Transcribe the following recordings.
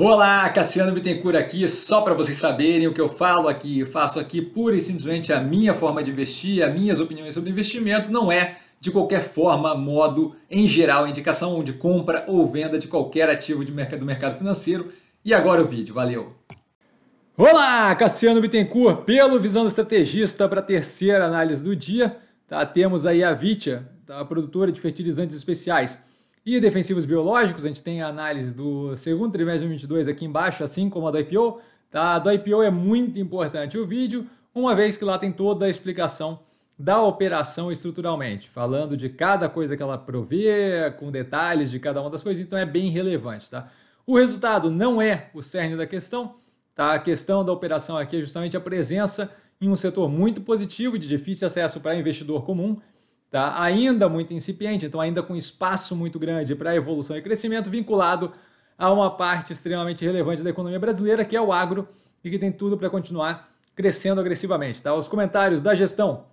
Olá, Cassiano Bittencourt aqui, só para vocês saberem o que eu falo aqui, eu faço aqui pura e simplesmente a minha forma de investir, as minhas opiniões sobre investimento, não é de qualquer forma, modo, em geral, indicação de compra ou venda de qualquer ativo de mercado, do mercado financeiro. E agora o vídeo, valeu! Olá, Cassiano Bittencourt, pelo Visão do Estrategista para a terceira análise do dia, tá? temos aí a Vitia, tá? a produtora de fertilizantes especiais e defensivos biológicos, a gente tem a análise do segundo trimestre de 2022 aqui embaixo, assim como a do IPO. Tá? A do IPO é muito importante o vídeo, uma vez que lá tem toda a explicação da operação estruturalmente, falando de cada coisa que ela provê, com detalhes de cada uma das coisas, então é bem relevante, tá? O resultado não é o cerne da questão, tá? A questão da operação aqui é justamente a presença em um setor muito positivo de difícil acesso para investidor comum, tá? ainda muito incipiente, então ainda com espaço muito grande para evolução e crescimento, vinculado a uma parte extremamente relevante da economia brasileira, que é o agro, e que tem tudo para continuar crescendo agressivamente. Tá? Os comentários da gestão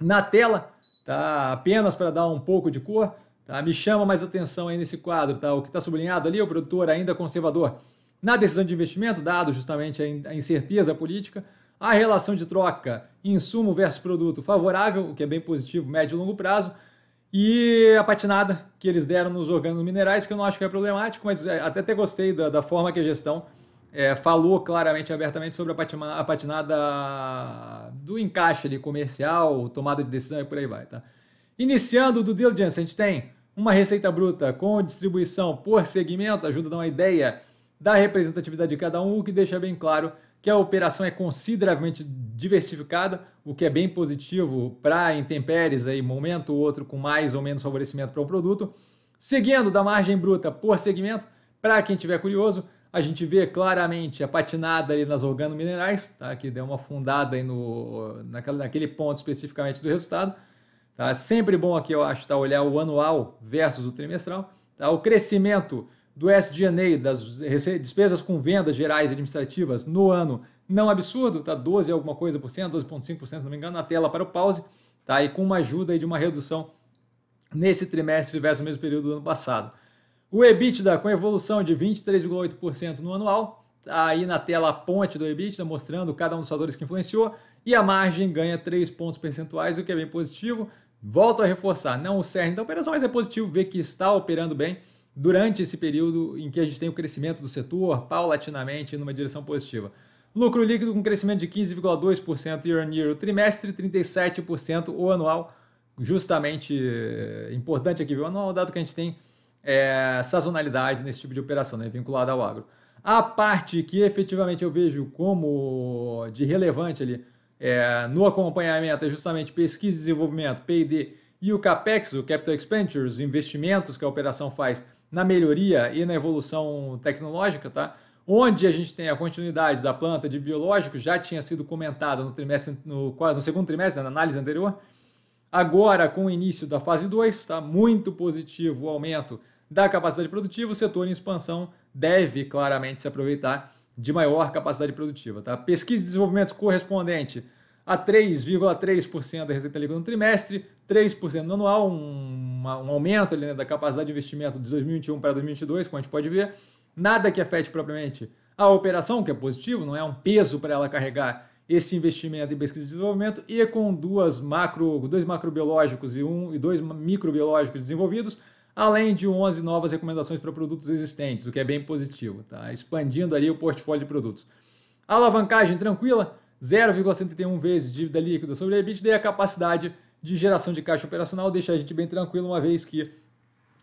na tela, tá? apenas para dar um pouco de cor, tá? me chama mais atenção aí nesse quadro, tá? o que está sublinhado ali, o produtor ainda conservador na decisão de investimento, dado justamente a incerteza política, a relação de troca insumo versus produto favorável, o que é bem positivo, médio e longo prazo, e a patinada que eles deram nos órgãos minerais, que eu não acho que é problemático, mas é, até até gostei da, da forma que a gestão é, falou claramente, abertamente sobre a, patina, a patinada do encaixe ali, comercial, tomada de decisão e por aí vai, tá? Iniciando do diligence, a gente tem uma receita bruta com distribuição por segmento, ajuda a dar uma ideia da representatividade de cada um, o que deixa bem claro que a operação é consideravelmente diversificada, o que é bem positivo para intempéries, aí, momento ou outro com mais ou menos favorecimento para um produto. Seguindo da margem bruta por segmento, para quem tiver curioso, a gente vê claramente a patinada ali nas organominerais, tá? que deu uma fundada aí no, naquele naquele ponto especificamente do resultado. Tá? Sempre bom aqui, eu acho, tá? olhar o anual versus o trimestral. Tá? O crescimento do SG&A, das despesas com vendas gerais e administrativas no ano, não absurdo, tá 12 alguma coisa por cento, 12,5%, se não me engano, na tela para o pause, tá? E com uma ajuda aí de uma redução nesse trimestre versus o mesmo período do ano passado. O EBITDA com evolução de 23,8% no anual, tá aí na tela a ponte do EBITDA mostrando cada um dos fatores que influenciou, e a margem ganha 3 pontos percentuais, o que é bem positivo. Volto a reforçar, não o cerne da operação, mas é positivo ver que está operando bem durante esse período em que a gente tem o crescimento do setor paulatinamente numa direção positiva. Lucro líquido com crescimento de 15,2% year on year o trimestre, 37% o anual. Justamente eh, importante aqui ver o anual, dado que a gente tem é, sazonalidade nesse tipo de operação, né, vinculada ao agro. A parte que efetivamente eu vejo como de relevante ali é, no acompanhamento é justamente pesquisa e desenvolvimento, P&D, e o CAPEX, o Capital Expenditures, investimentos que a operação faz na melhoria e na evolução tecnológica, tá? Onde a gente tem a continuidade da planta de biológicos, já tinha sido comentada no trimestre no, no segundo trimestre, né, na análise anterior. Agora, com o início da fase 2, está muito positivo o aumento da capacidade produtiva, o setor em expansão deve claramente se aproveitar de maior capacidade produtiva. Tá? Pesquisa e desenvolvimento correspondente a 3,3% da receita líquida no trimestre, 3% no anual, um uma, um aumento ali, né, da capacidade de investimento de 2021 para 2022, como a gente pode ver. Nada que afete propriamente a operação, que é positivo, não é um peso para ela carregar esse investimento em pesquisa e desenvolvimento e com duas macro, dois macrobiológicos e um e dois microbiológicos desenvolvidos, além de 11 novas recomendações para produtos existentes, o que é bem positivo, tá? Expandindo ali o portfólio de produtos. Alavancagem tranquila, 0,71 vezes dívida líquida sobre a EBITDA e a capacidade de geração de caixa operacional deixa a gente bem tranquilo, uma vez que,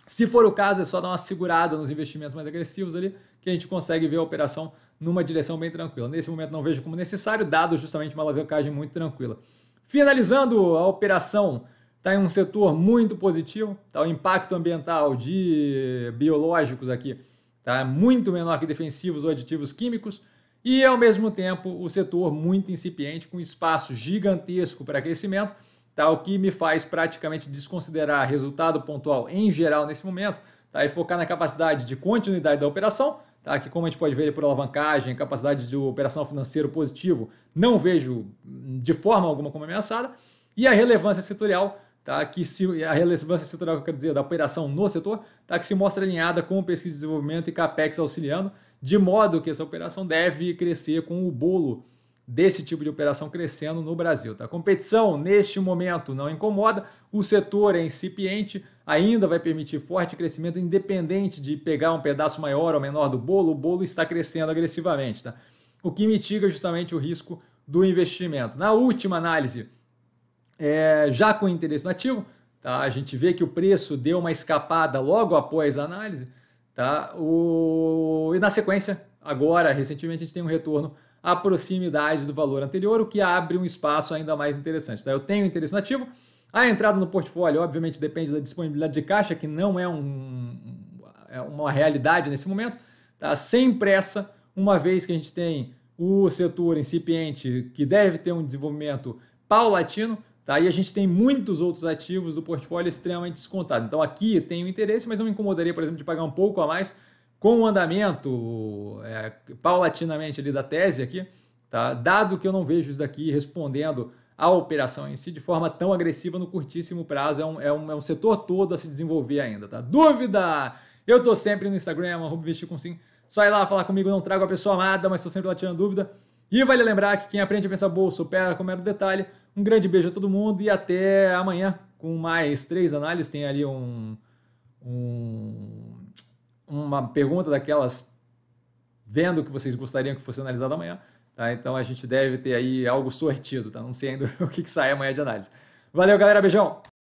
se for o caso, é só dar uma segurada nos investimentos mais agressivos ali, que a gente consegue ver a operação numa direção bem tranquila. Nesse momento não vejo como necessário, dado justamente uma alavancagem muito tranquila. Finalizando, a operação está em um setor muito positivo, tá? o impacto ambiental de biológicos aqui tá? muito menor que defensivos ou aditivos químicos, e ao mesmo tempo o setor muito incipiente, com espaço gigantesco para crescimento, tá? O que me faz praticamente desconsiderar resultado pontual em geral nesse momento, tá? E focar na capacidade de continuidade da operação, tá? Que como a gente pode ver por alavancagem, capacidade de operação financeiro positivo, não vejo de forma alguma como ameaçada, e a relevância setorial, tá? Que se a relevância setorial que eu quero dizer da operação no setor, tá? Que se mostra alinhada com pesquisa e desenvolvimento e capex auxiliando, de modo que essa operação deve crescer com o bolo desse tipo de operação crescendo no Brasil. Tá? A competição, neste momento, não incomoda, o setor é incipiente, ainda vai permitir forte crescimento, independente de pegar um pedaço maior ou menor do bolo, o bolo está crescendo agressivamente, tá? o que mitiga justamente o risco do investimento. Na última análise, é, já com interesse no ativo, tá? a gente vê que o preço deu uma escapada logo após a análise, tá? o... e na sequência, agora, recentemente, a gente tem um retorno a proximidade do valor anterior, o que abre um espaço ainda mais interessante. Tá? Eu tenho interesse no ativo, a entrada no portfólio, obviamente, depende da disponibilidade de caixa, que não é, um, é uma realidade nesse momento, tá? sem pressa, uma vez que a gente tem o setor incipiente que deve ter um desenvolvimento paulatino, tá? e a gente tem muitos outros ativos do portfólio extremamente descontados. Então, aqui tenho interesse, mas não me incomodaria, por exemplo, de pagar um pouco a mais com o andamento é, paulatinamente ali da tese aqui, tá? dado que eu não vejo isso daqui respondendo à operação em si de forma tão agressiva no curtíssimo prazo, é um, é um, é um setor todo a se desenvolver ainda. Tá? Dúvida? Eu tô sempre no Instagram, vestir com sim. Só ir lá falar comigo, não trago a pessoa amada, mas estou sempre lá tirando dúvida. E vale lembrar que quem aprende a pensar bolsa opera com mero detalhe. Um grande beijo a todo mundo e até amanhã com mais três análises. Tem ali um, um uma pergunta daquelas vendo que vocês gostariam que fosse analisado amanhã. Tá? Então a gente deve ter aí algo sortido, tá? Não sei ainda o que, que sai amanhã de análise. Valeu, galera. Beijão!